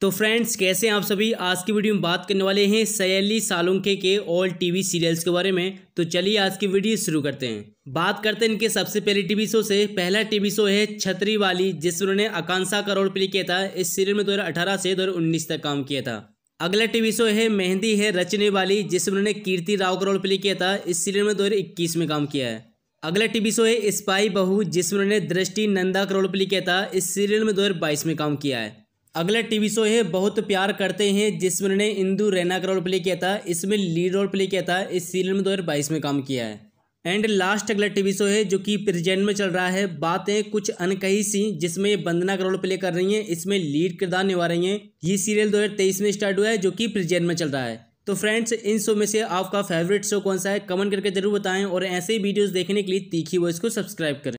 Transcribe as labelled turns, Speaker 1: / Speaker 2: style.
Speaker 1: तो फ्रेंड्स कैसे हैं आप सभी आज की वीडियो में बात करने वाले हैं सैली सालुंखे के ऑल टीवी सीरियल्स के बारे में तो चलिए आज की वीडियो शुरू करते हैं बात करते हैं इनके सबसे पहले टीवी शो से पहला टीवी शो है छतरी वाली जिसमें उन्होंने आकांक्षा करोड़ प्ले किया था इस सीरियल में दो से दो तक काम किया था अगला टीवी शो है मेहंदी है रचने वाली जिसमें उन्होंने कीर्ति राव करोड़ प्ले किया था इस सीरियल में दो में काम किया है अगला टीवी शो है स्पाई बहू जिसमें उन्होंने दृष्टि नंदा करोड़ प्ले किया था इस सीरियल में दो में काम किया है अगला टीवी शो है बहुत प्यार करते हैं जिसमें उन्होंने इंदू रैना का रोल प्ले किया था इसमें लीड रोल प्ले किया था इस सीरियल में बाईस में काम किया है एंड लास्ट अगला टीवी शो है जो कि प्रेजेंट में चल रहा है बातें कुछ अनकही सी जिसमें बंदना का रोल प्ले कर रही हैं इसमें लीड किरदार निभा रही हैं ये सीरियल 2023 में स्टार्ट हुआ है जो कि प्रेजेंट में चल रहा है तो फ्रेंड्स इन शो में से आपका फेवरेट शो कौन सा है कमेंट करके जरूर बताएं और ऐसे ही वीडियोज देखने के लिए तीखी वॉइस को सब्सक्राइब करें